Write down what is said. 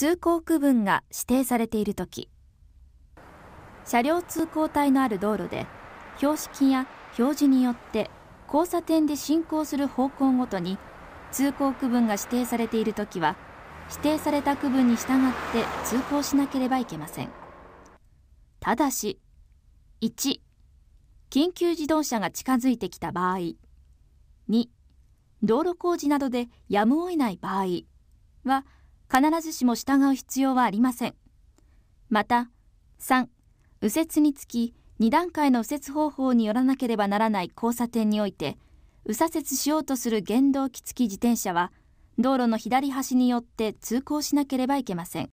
通行区分が指定されている時車両通行帯のある道路で標識や表示によって交差点で進行する方向ごとに通行区分が指定されている時は指定された区分に従って通行しなければいけませんただし1緊急自動車が近づいてきた場合2道路工事などでやむを得ない場合は必ずしも従う必要はありません。また、3、右折につき、2段階の右折方法によらなければならない交差点において、右左折しようとする原動機付き自転車は、道路の左端によって通行しなければいけません。